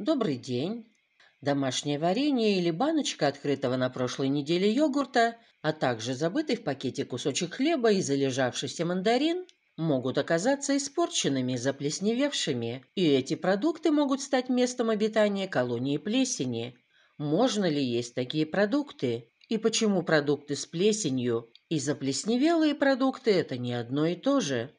Добрый день. Домашнее варенье или баночка открытого на прошлой неделе йогурта, а также забытый в пакете кусочек хлеба и залежавшийся мандарин могут оказаться испорченными, заплесневевшими, и эти продукты могут стать местом обитания колонии плесени. Можно ли есть такие продукты? И почему продукты с плесенью и заплесневелые продукты – это не одно и то же?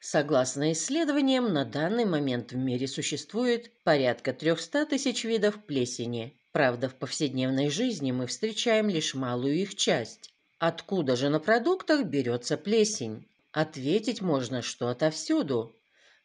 Согласно исследованиям, на данный момент в мире существует порядка 300 тысяч видов плесени. Правда, в повседневной жизни мы встречаем лишь малую их часть. Откуда же на продуктах берется плесень? Ответить можно, что отовсюду.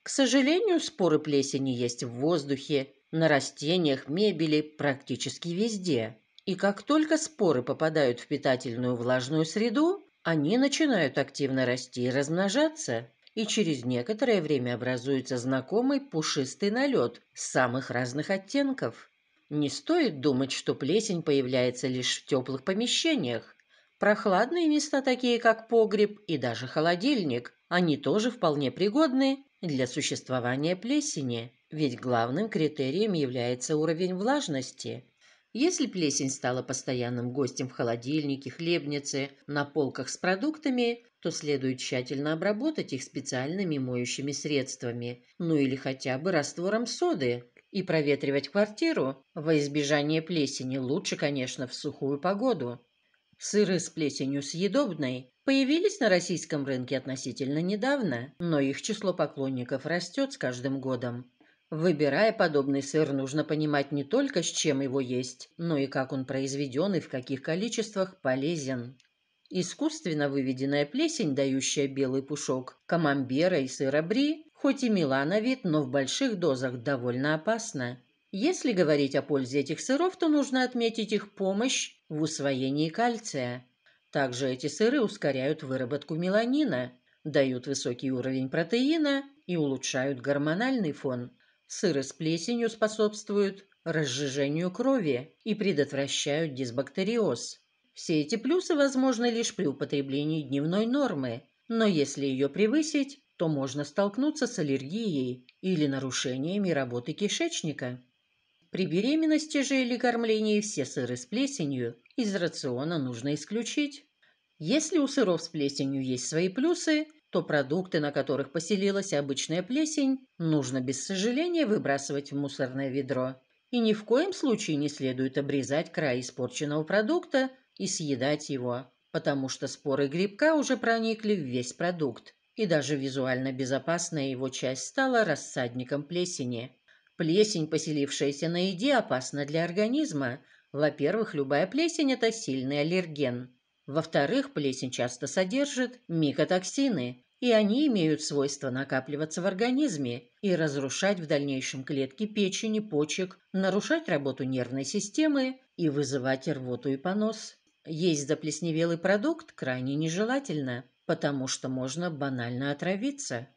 К сожалению, споры плесени есть в воздухе, на растениях, мебели, практически везде. И как только споры попадают в питательную влажную среду, они начинают активно расти и размножаться и через некоторое время образуется знакомый пушистый налет самых разных оттенков. Не стоит думать, что плесень появляется лишь в теплых помещениях. Прохладные места, такие как погреб и даже холодильник, они тоже вполне пригодны для существования плесени, ведь главным критерием является уровень влажности. Если плесень стала постоянным гостем в холодильнике, хлебнице, на полках с продуктами, то следует тщательно обработать их специальными моющими средствами, ну или хотя бы раствором соды, и проветривать квартиру во избежание плесени, лучше, конечно, в сухую погоду. Сыры с плесенью съедобной появились на российском рынке относительно недавно, но их число поклонников растет с каждым годом. Выбирая подобный сыр, нужно понимать не только с чем его есть, но и как он произведен и в каких количествах полезен. Искусственно выведенная плесень, дающая белый пушок, камамбера и сыра бри, хоть и мила на вид, но в больших дозах довольно опасна. Если говорить о пользе этих сыров, то нужно отметить их помощь в усвоении кальция. Также эти сыры ускоряют выработку меланина, дают высокий уровень протеина и улучшают гормональный фон, Сыры с плесенью способствуют разжижению крови и предотвращают дисбактериоз. Все эти плюсы возможны лишь при употреблении дневной нормы, но если ее превысить, то можно столкнуться с аллергией или нарушениями работы кишечника. При беременности же или кормлении все сыры с плесенью из рациона нужно исключить. Если у сыров с плесенью есть свои плюсы, то продукты, на которых поселилась обычная плесень, нужно без сожаления выбрасывать в мусорное ведро. И ни в коем случае не следует обрезать край испорченного продукта и съедать его, потому что споры грибка уже проникли в весь продукт, и даже визуально безопасная его часть стала рассадником плесени. Плесень, поселившаяся на еде, опасна для организма. Во-первых, любая плесень – это сильный аллерген. Во-вторых, плесень часто содержит микотоксины, и они имеют свойство накапливаться в организме и разрушать в дальнейшем клетки печени, почек, нарушать работу нервной системы и вызывать рвоту и понос. Есть заплесневелый продукт крайне нежелательно, потому что можно банально отравиться.